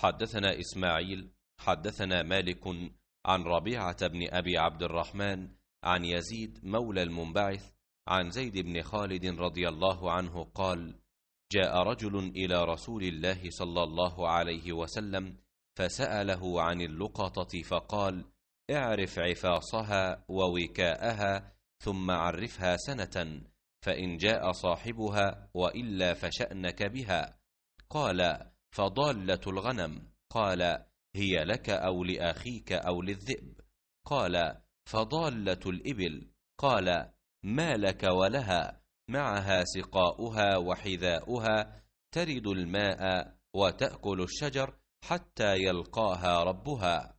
حدثنا إسماعيل حدثنا مالك عن ربيعة بن أبي عبد الرحمن عن يزيد مولى المنبعث عن زيد بن خالد رضي الله عنه قال جاء رجل إلى رسول الله صلى الله عليه وسلم فسأله عن اللقطة فقال اعرف عفاصها ووكاءها ثم عرفها سنة فإن جاء صاحبها وإلا فشأنك بها قال فضالة الغنم قال هي لك أو لأخيك أو للذئب قال فضالة الإبل قال ما لك ولها معها سقاؤها وحذاؤها ترد الماء وتأكل الشجر حتى يلقاها ربها